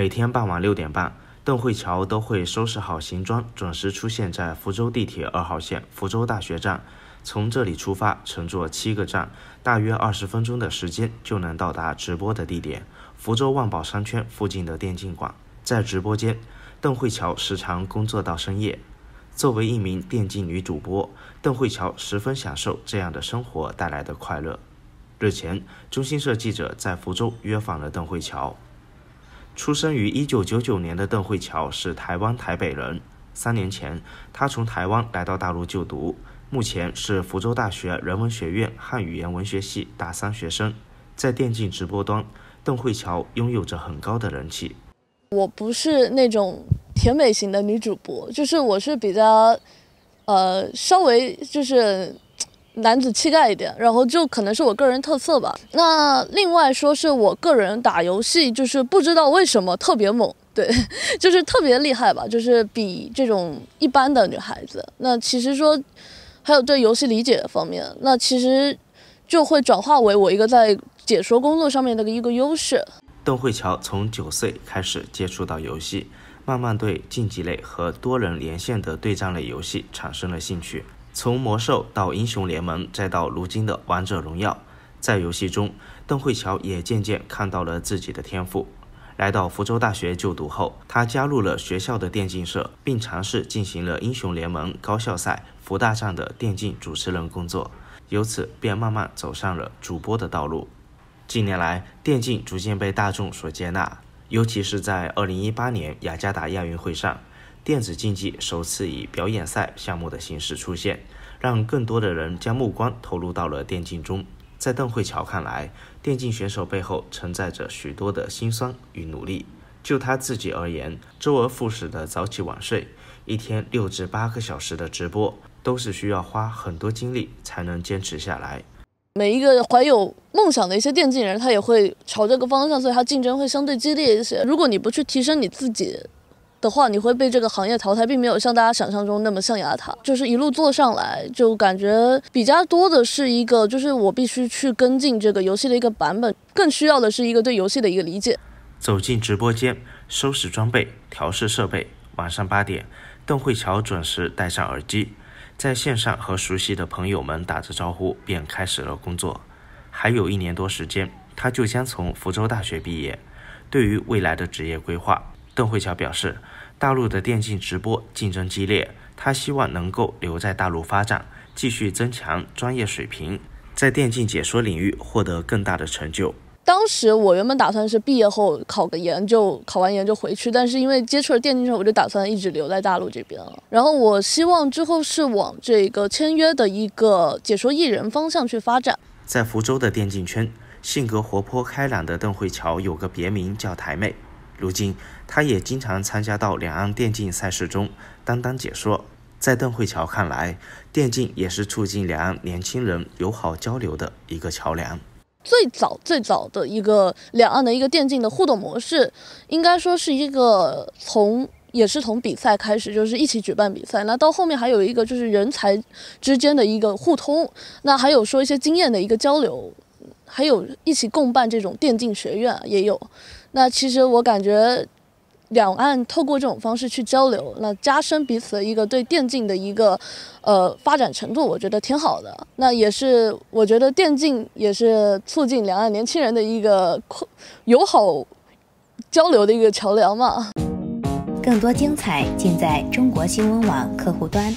每天傍晚六点半，邓慧乔都会收拾好行装，准时出现在福州地铁二号线福州大学站。从这里出发，乘坐七个站，大约二十分钟的时间就能到达直播的地点——福州万宝商圈附近的电竞馆。在直播间，邓慧乔时常工作到深夜。作为一名电竞女主播，邓慧乔十分享受这样的生活带来的快乐。日前，中新社记者在福州约访了邓慧乔。出生于一九九九年的邓慧乔是台湾台北人。三年前，她从台湾来到大陆就读，目前是福州大学人文学院汉语言文学系大三学生。在电竞直播端，邓慧乔拥有着很高的人气。我不是那种甜美型的女主播，就是我是比较，呃，稍微就是。男子气概一点，然后就可能是我个人特色吧。那另外说是我个人打游戏，就是不知道为什么特别猛，对，就是特别厉害吧，就是比这种一般的女孩子。那其实说还有对游戏理解方面，那其实就会转化为我一个在解说工作上面的一个优势。邓慧乔从九岁开始接触到游戏，慢慢对竞技类和多人连线的对战类游戏产生了兴趣。从魔兽到英雄联盟，再到如今的王者荣耀，在游戏中，邓慧乔也渐渐看到了自己的天赋。来到福州大学就读后，他加入了学校的电竞社，并尝试进行了英雄联盟高校赛福大站的电竞主持人工作，由此便慢慢走上了主播的道路。近年来，电竞逐渐被大众所接纳，尤其是在2018年雅加达亚运会上。电子竞技首次以表演赛项目的形式出现，让更多的人将目光投入到了电竞中。在邓慧乔看来，电竞选手背后承载着许多的辛酸与努力。就他自己而言，周而复始的早起晚睡，一天六至八个小时的直播，都是需要花很多精力才能坚持下来。每一个怀有梦想的一些电竞人，他也会朝这个方向，所以他竞争会相对激烈一些。如果你不去提升你自己，的话，你会被这个行业淘汰，并没有像大家想象中那么象牙塔，就是一路做上来，就感觉比较多的是一个，就是我必须去跟进这个游戏的一个版本，更需要的是一个对游戏的一个理解。走进直播间，收拾装备，调试设备。晚上八点，邓慧乔准时戴上耳机，在线上和熟悉的朋友们打着招呼，便开始了工作。还有一年多时间，他就将从福州大学毕业。对于未来的职业规划。邓慧乔表示，大陆的电竞直播竞争激烈，她希望能够留在大陆发展，继续增强专业水平，在电竞解说领域获得更大的成就。当时我原本打算是毕业后考个研，就考完研就回去，但是因为接触了电竞之后，我就打算一直留在大陆这边了。然后我希望之后是往这个签约的一个解说艺人方向去发展。在福州的电竞圈，性格活泼开朗的邓慧乔有个别名叫台妹。如今，他也经常参加到两岸电竞赛事中，担当解说。在邓慧乔看来，电竞也是促进两岸年轻人友好交流的一个桥梁。最早最早的一个两岸的一个电竞的互动模式，应该说是一个从也是从比赛开始，就是一起举办比赛。那到后面还有一个就是人才之间的一个互通，那还有说一些经验的一个交流，还有一起共办这种电竞学院也有。那其实我感觉，两岸透过这种方式去交流，那加深彼此的一个对电竞的一个，呃发展程度，我觉得挺好的。那也是我觉得电竞也是促进两岸年轻人的一个，友好交流的一个桥梁嘛。更多精彩尽在中国新闻网客户端。